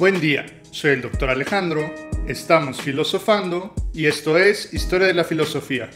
Buen día, soy el doctor Alejandro, estamos filosofando y esto es Historia de la Filosofía.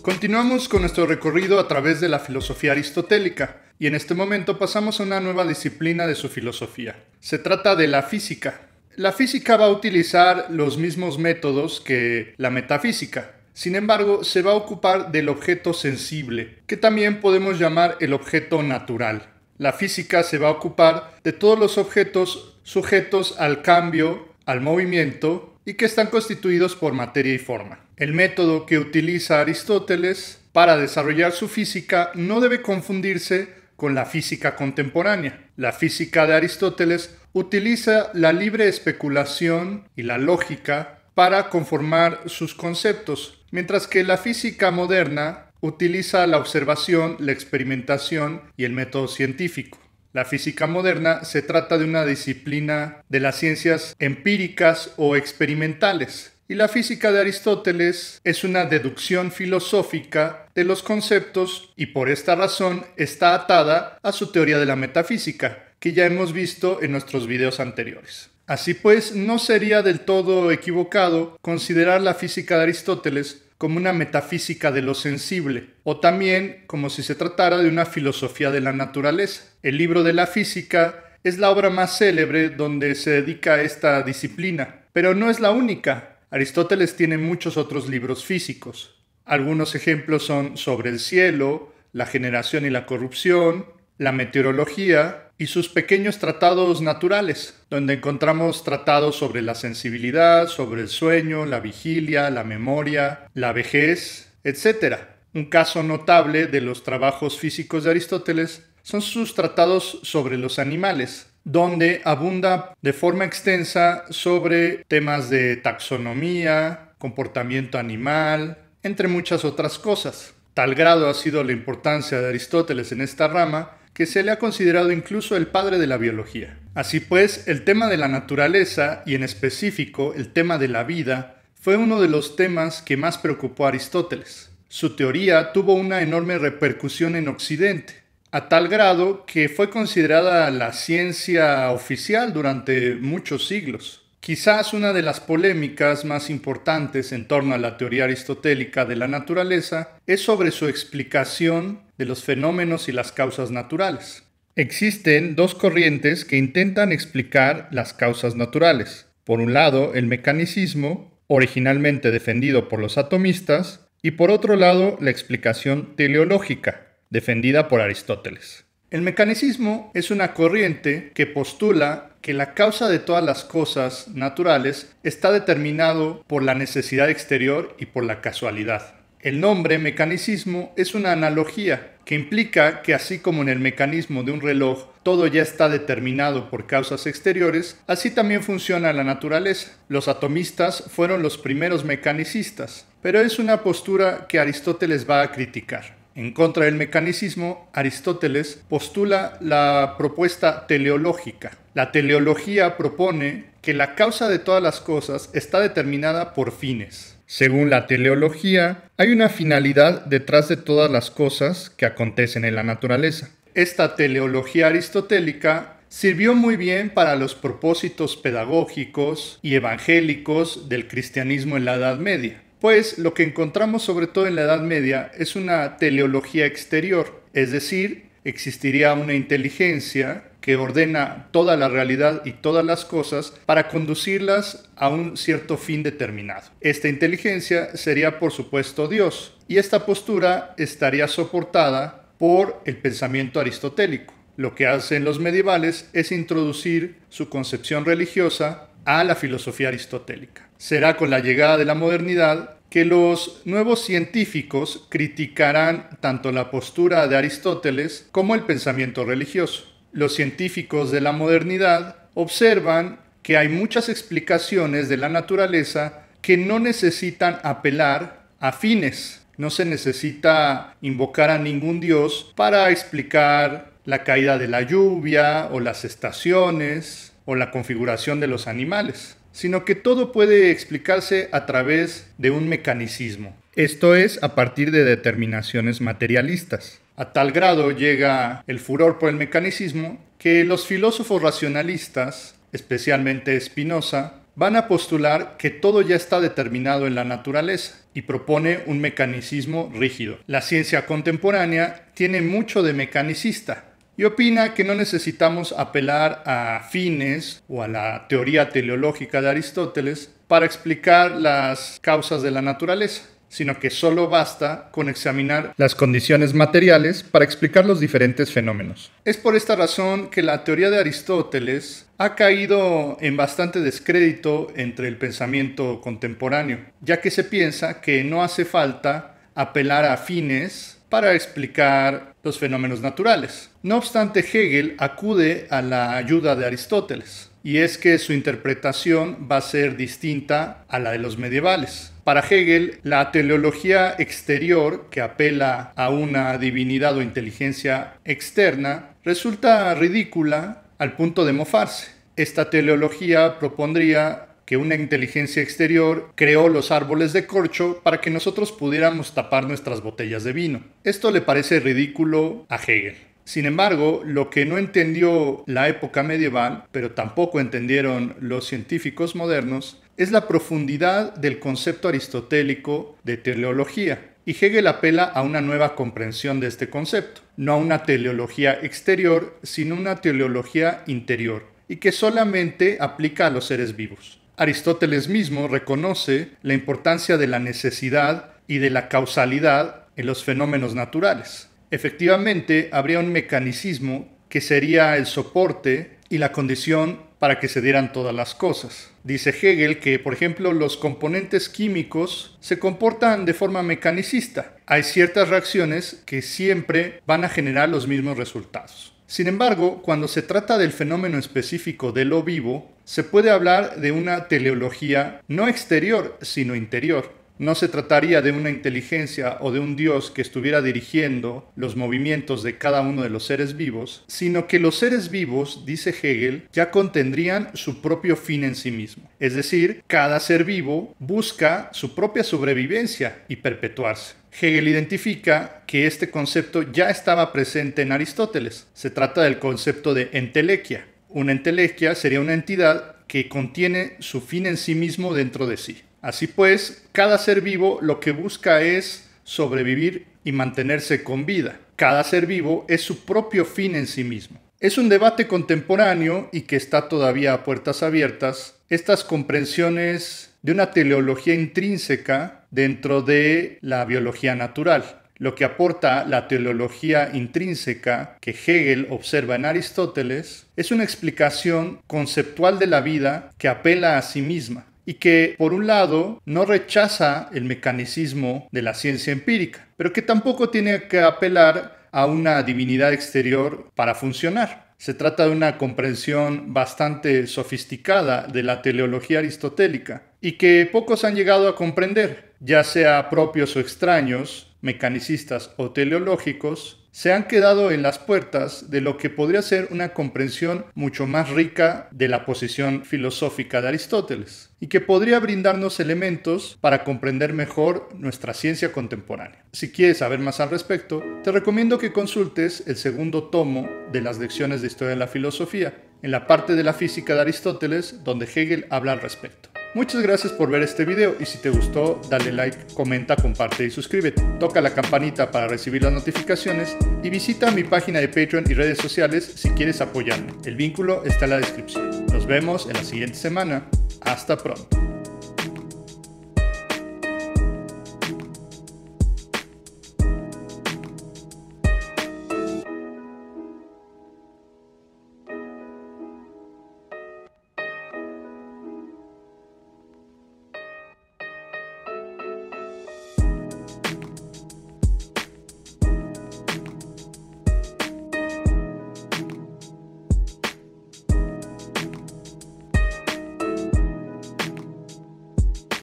Continuamos con nuestro recorrido a través de la filosofía aristotélica y en este momento pasamos a una nueva disciplina de su filosofía. Se trata de la física. La física va a utilizar los mismos métodos que la metafísica, sin embargo, se va a ocupar del objeto sensible, que también podemos llamar el objeto natural. La física se va a ocupar de todos los objetos sujetos al cambio, al movimiento y que están constituidos por materia y forma. El método que utiliza Aristóteles para desarrollar su física no debe confundirse con la física contemporánea. La física de Aristóteles utiliza la libre especulación y la lógica para conformar sus conceptos, mientras que la física moderna utiliza la observación, la experimentación y el método científico. La física moderna se trata de una disciplina de las ciencias empíricas o experimentales, y la física de Aristóteles es una deducción filosófica de los conceptos y por esta razón está atada a su teoría de la metafísica, que ya hemos visto en nuestros videos anteriores. Así pues, no sería del todo equivocado considerar la física de Aristóteles como una metafísica de lo sensible, o también como si se tratara de una filosofía de la naturaleza. El libro de la física es la obra más célebre donde se dedica a esta disciplina, pero no es la única. Aristóteles tiene muchos otros libros físicos. Algunos ejemplos son sobre el cielo, la generación y la corrupción, la meteorología, y sus pequeños tratados naturales, donde encontramos tratados sobre la sensibilidad, sobre el sueño, la vigilia, la memoria, la vejez, etc. Un caso notable de los trabajos físicos de Aristóteles son sus tratados sobre los animales, donde abunda de forma extensa sobre temas de taxonomía, comportamiento animal, entre muchas otras cosas. Tal grado ha sido la importancia de Aristóteles en esta rama que se le ha considerado incluso el padre de la biología. Así pues, el tema de la naturaleza, y en específico el tema de la vida, fue uno de los temas que más preocupó a Aristóteles. Su teoría tuvo una enorme repercusión en Occidente, a tal grado que fue considerada la ciencia oficial durante muchos siglos. Quizás una de las polémicas más importantes en torno a la teoría aristotélica de la naturaleza es sobre su explicación los fenómenos y las causas naturales. Existen dos corrientes que intentan explicar las causas naturales. Por un lado, el mecanicismo, originalmente defendido por los atomistas, y por otro lado, la explicación teleológica, defendida por Aristóteles. El mecanicismo es una corriente que postula que la causa de todas las cosas naturales está determinado por la necesidad exterior y por la casualidad. El nombre mecanicismo es una analogía que implica que así como en el mecanismo de un reloj todo ya está determinado por causas exteriores, así también funciona la naturaleza. Los atomistas fueron los primeros mecanicistas, pero es una postura que Aristóteles va a criticar. En contra del mecanicismo, Aristóteles postula la propuesta teleológica. La teleología propone que la causa de todas las cosas está determinada por fines. Según la teleología, hay una finalidad detrás de todas las cosas que acontecen en la naturaleza. Esta teleología aristotélica sirvió muy bien para los propósitos pedagógicos y evangélicos del cristianismo en la Edad Media, pues lo que encontramos sobre todo en la Edad Media es una teleología exterior, es decir, existiría una inteligencia que ordena toda la realidad y todas las cosas para conducirlas a un cierto fin determinado. Esta inteligencia sería por supuesto Dios y esta postura estaría soportada por el pensamiento aristotélico. Lo que hacen los medievales es introducir su concepción religiosa a la filosofía aristotélica. Será con la llegada de la modernidad que los nuevos científicos criticarán tanto la postura de Aristóteles como el pensamiento religioso. Los científicos de la modernidad observan que hay muchas explicaciones de la naturaleza que no necesitan apelar a fines. No se necesita invocar a ningún dios para explicar la caída de la lluvia o las estaciones o la configuración de los animales, sino que todo puede explicarse a través de un mecanicismo, esto es a partir de determinaciones materialistas. A tal grado llega el furor por el mecanicismo que los filósofos racionalistas, especialmente Spinoza, van a postular que todo ya está determinado en la naturaleza y propone un mecanicismo rígido. La ciencia contemporánea tiene mucho de mecanicista y opina que no necesitamos apelar a fines o a la teoría teleológica de Aristóteles para explicar las causas de la naturaleza sino que solo basta con examinar las condiciones materiales para explicar los diferentes fenómenos. Es por esta razón que la teoría de Aristóteles ha caído en bastante descrédito entre el pensamiento contemporáneo, ya que se piensa que no hace falta apelar a fines para explicar los fenómenos naturales. No obstante, Hegel acude a la ayuda de Aristóteles y es que su interpretación va a ser distinta a la de los medievales. Para Hegel, la teleología exterior, que apela a una divinidad o inteligencia externa, resulta ridícula al punto de mofarse. Esta teleología propondría que una inteligencia exterior creó los árboles de corcho para que nosotros pudiéramos tapar nuestras botellas de vino. Esto le parece ridículo a Hegel. Sin embargo, lo que no entendió la época medieval, pero tampoco entendieron los científicos modernos, es la profundidad del concepto aristotélico de teleología. Y Hegel apela a una nueva comprensión de este concepto, no a una teleología exterior, sino una teleología interior, y que solamente aplica a los seres vivos. Aristóteles mismo reconoce la importancia de la necesidad y de la causalidad en los fenómenos naturales. Efectivamente, habría un mecanicismo que sería el soporte y la condición para que se dieran todas las cosas. Dice Hegel que, por ejemplo, los componentes químicos se comportan de forma mecanicista. Hay ciertas reacciones que siempre van a generar los mismos resultados. Sin embargo, cuando se trata del fenómeno específico de lo vivo, se puede hablar de una teleología no exterior, sino interior, no se trataría de una inteligencia o de un Dios que estuviera dirigiendo los movimientos de cada uno de los seres vivos, sino que los seres vivos, dice Hegel, ya contendrían su propio fin en sí mismo. Es decir, cada ser vivo busca su propia sobrevivencia y perpetuarse. Hegel identifica que este concepto ya estaba presente en Aristóteles. Se trata del concepto de entelequia. Una entelequia sería una entidad que contiene su fin en sí mismo dentro de sí. Así pues, cada ser vivo lo que busca es sobrevivir y mantenerse con vida. Cada ser vivo es su propio fin en sí mismo. Es un debate contemporáneo y que está todavía a puertas abiertas, estas comprensiones de una teleología intrínseca dentro de la biología natural. Lo que aporta la teleología intrínseca que Hegel observa en Aristóteles es una explicación conceptual de la vida que apela a sí misma, y que, por un lado, no rechaza el mecanicismo de la ciencia empírica, pero que tampoco tiene que apelar a una divinidad exterior para funcionar. Se trata de una comprensión bastante sofisticada de la teleología aristotélica y que pocos han llegado a comprender, ya sea propios o extraños, mecanicistas o teleológicos, se han quedado en las puertas de lo que podría ser una comprensión mucho más rica de la posición filosófica de Aristóteles y que podría brindarnos elementos para comprender mejor nuestra ciencia contemporánea. Si quieres saber más al respecto, te recomiendo que consultes el segundo tomo de las lecciones de historia de la filosofía, en la parte de la física de Aristóteles donde Hegel habla al respecto. Muchas gracias por ver este video y si te gustó dale like, comenta, comparte y suscríbete. Toca la campanita para recibir las notificaciones y visita mi página de Patreon y redes sociales si quieres apoyarme. El vínculo está en la descripción. Nos vemos en la siguiente semana. Hasta pronto.